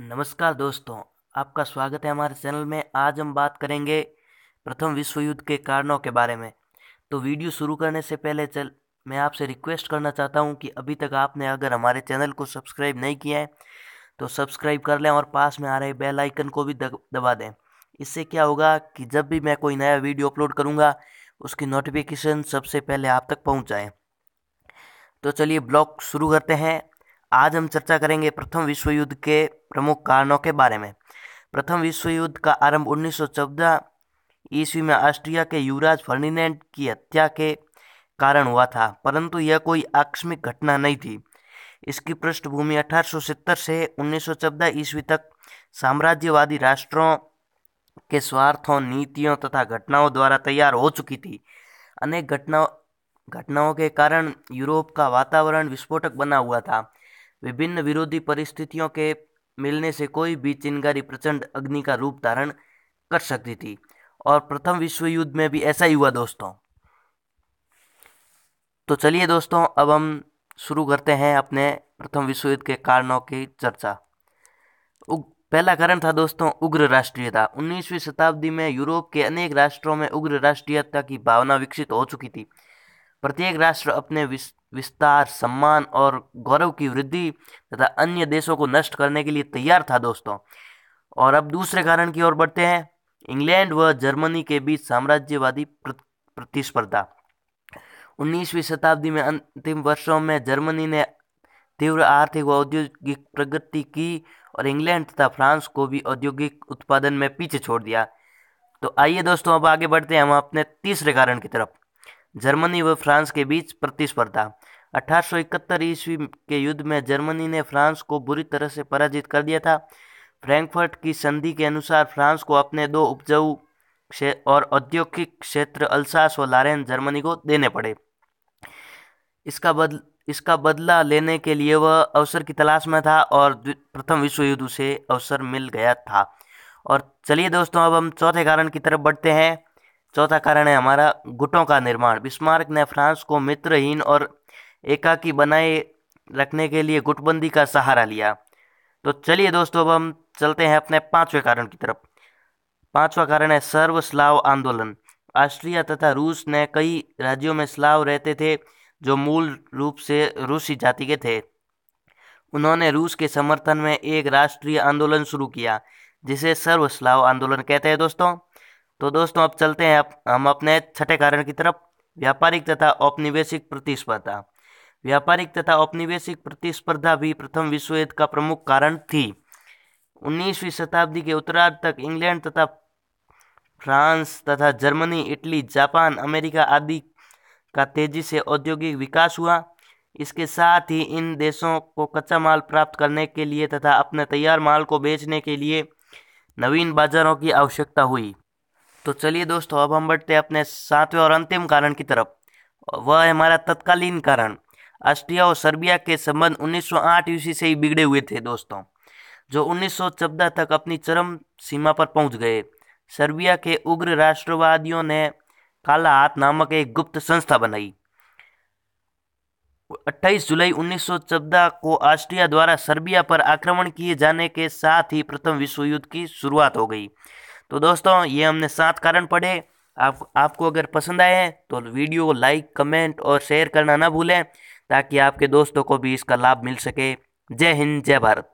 नमस्कार दोस्तों आपका स्वागत है हमारे चैनल में आज हम बात करेंगे प्रथम विश्व युद्ध के कारणों के बारे में तो वीडियो शुरू करने से पहले चल मैं आपसे रिक्वेस्ट करना चाहता हूं कि अभी तक आपने अगर हमारे चैनल को सब्सक्राइब नहीं किया है तो सब्सक्राइब कर लें और पास में आ रहे बेल आइकन को भी दबा दें इससे क्या होगा कि जब भी मैं कोई नया वीडियो अपलोड करूँगा उसकी नोटिफिकेशन सबसे पहले आप तक पहुँच जाए तो चलिए ब्लॉग शुरू करते हैं आज हम चर्चा करेंगे प्रथम विश्व युद्ध के प्रमुख कारणों के बारे में प्रथम विश्व युद्ध का आरंभ 1914 ईस्वी में ऑस्ट्रिया के युवराज फर्डिनेंड की हत्या के कारण हुआ था परंतु यह कोई आकस्मिक घटना नहीं थी इसकी पृष्ठभूमि 1870 से 1914 ईस्वी तक साम्राज्यवादी राष्ट्रों के स्वार्थों नीतियों तथा घटनाओं द्वारा तैयार हो चुकी थी अनेक घटनाओं घटनाओं के कारण यूरोप का वातावरण विस्फोटक बना हुआ था विभिन्न विरोधी परिस्थितियों के मिलने से कोई भी चिंगारी प्रचंड अग्नि का रूप धारण कर सकती थी और प्रथम विश्व युद्ध में भी ऐसा ही हुआ दोस्तों तो चलिए दोस्तों अब हम शुरू करते हैं अपने प्रथम विश्व युद्ध के कारणों की चर्चा पहला कारण था दोस्तों उग्र राष्ट्रीयता 19वीं शताब्दी में यूरोप के अनेक राष्ट्रों में उग्र राष्ट्रीयता की भावना विकसित हो चुकी थी प्रत्येक राष्ट्र अपने विस्तार सम्मान और गौरव की वृद्धि तथा अन्य देशों को नष्ट करने के लिए तैयार था दोस्तों और अब दूसरे कारण की ओर बढ़ते हैं इंग्लैंड व जर्मनी के बीच साम्राज्यवादी प्रतिस्पर्धा 19वीं शताब्दी में अंतिम वर्षों में जर्मनी ने तीव्र आर्थिक व औद्योगिक प्रगति की और इंग्लैंड तथा फ्रांस को भी औद्योगिक उत्पादन में पीछे छोड़ दिया तो आइए दोस्तों अब आगे बढ़ते हैं हम अपने तीसरे कारण की तरफ जर्मनी व फ्रांस के बीच प्रतिस्पर्धा अठारह ईस्वी के युद्ध में जर्मनी ने फ्रांस को बुरी तरह से पराजित कर दिया था फ्रैंकफर्ट की संधि के अनुसार फ्रांस को अपने दो उपजाऊ और औद्योगिक क्षेत्र अल्सास व लारेन जर्मनी को देने पड़े इसका बदल इसका बदला लेने के लिए वह अवसर की तलाश में था और प्रथम विश्व युद्ध उसे अवसर मिल गया था और चलिए दोस्तों अब हम चौथे कारण की तरफ बढ़ते हैं चौथा कारण है हमारा गुटों का निर्माण बिस्मार्क ने फ्रांस को मित्रहीन और एकाकी बनाए रखने के लिए गुटबंदी का सहारा लिया तो चलिए दोस्तों अब हम चलते हैं अपने पांचवें कारण की तरफ पांचवा कारण है सर्व स्लाव आंदोलन ऑस्ट्रिया तथा रूस ने कई राज्यों में स्लाव रहते थे जो मूल रूप से रूसी जाति के थे उन्होंने रूस के समर्थन में एक राष्ट्रीय आंदोलन शुरू किया जिसे सर्व स्लाव आंदोलन कहते हैं दोस्तों तो दोस्तों अब चलते हैं अप, हम अपने छठे कारण की तरफ व्यापारिक तथा औपनिवेशिक प्रतिस्पर्धा व्यापारिक तथा औपनिवेशिक प्रतिस्पर्धा भी प्रथम विश्व युद्ध का प्रमुख कारण थी 19वीं शताब्दी के उत्तरार्ध तक इंग्लैंड तथा फ्रांस तथा जर्मनी इटली जापान अमेरिका आदि का तेजी से औद्योगिक विकास हुआ इसके साथ ही इन देशों को कच्चा माल प्राप्त करने के लिए तथा अपने तैयार माल को बेचने के लिए नवीन बाजारों की आवश्यकता हुई तो चलिए दोस्तों अब हम बढ़ते हैं अपने सातवें और अंतिम कारण की तरफ वह है हमारा तत्कालीन कारण ऑस्ट्रिया और सर्बिया के संबंध 1908 ईस्वी से ही बिगड़े हुए थे दोस्तों जो उन्नीस तक अपनी चरम सीमा पर पहुंच गए सर्बिया के उग्र राष्ट्रवादियों ने काला हाथ नामक एक गुप्त संस्था बनाई 28 जुलाई 1914 को ऑस्ट्रिया द्वारा सर्बिया पर आक्रमण किए जाने के साथ ही प्रथम विश्व युद्ध की शुरुआत हो गई तो दोस्तों ये हमने सात कारण पढ़े आप आपको अगर पसंद आए तो वीडियो को लाइक कमेंट और शेयर करना ना भूलें ताकि आपके दोस्तों को भी इसका लाभ मिल सके जय हिंद जय भारत